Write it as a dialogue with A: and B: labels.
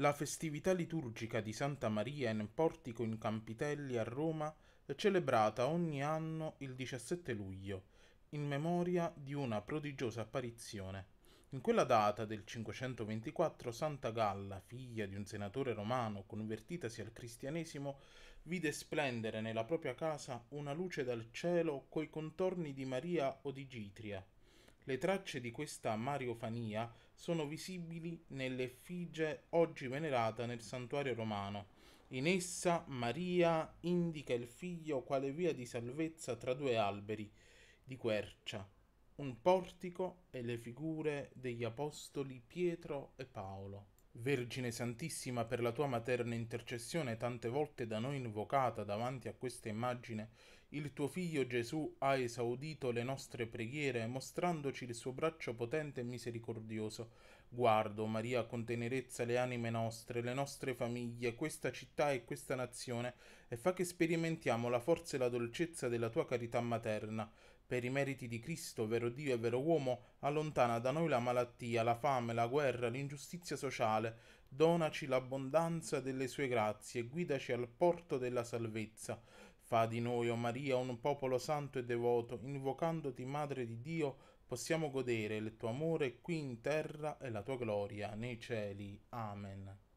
A: La festività liturgica di Santa Maria in Portico in Campitelli a Roma è celebrata ogni anno il 17 luglio, in memoria di una prodigiosa apparizione. In quella data del 524 Santa Galla, figlia di un senatore romano convertitasi al cristianesimo, vide splendere nella propria casa una luce dal cielo coi contorni di Maria o di Gitria, le tracce di questa mariofania sono visibili nell'effigie oggi venerata nel santuario romano. In essa Maria indica il figlio quale via di salvezza tra due alberi di quercia, un portico e le figure degli apostoli Pietro e Paolo. Vergine Santissima, per la tua materna intercessione, tante volte da noi invocata davanti a questa immagine, il tuo figlio Gesù ha esaudito le nostre preghiere, mostrandoci il suo braccio potente e misericordioso. Guardo, Maria, con tenerezza le anime nostre, le nostre famiglie, questa città e questa nazione, e fa che sperimentiamo la forza e la dolcezza della tua carità materna per i meriti di Cristo, vero Dio e vero uomo, allontana da noi la malattia, la fame, la guerra, l'ingiustizia sociale, donaci l'abbondanza delle sue grazie, guidaci al porto della salvezza. Fa di noi, o oh Maria, un popolo santo e devoto, invocandoti Madre di Dio, possiamo godere il tuo amore qui in terra e la tua gloria nei cieli. Amen.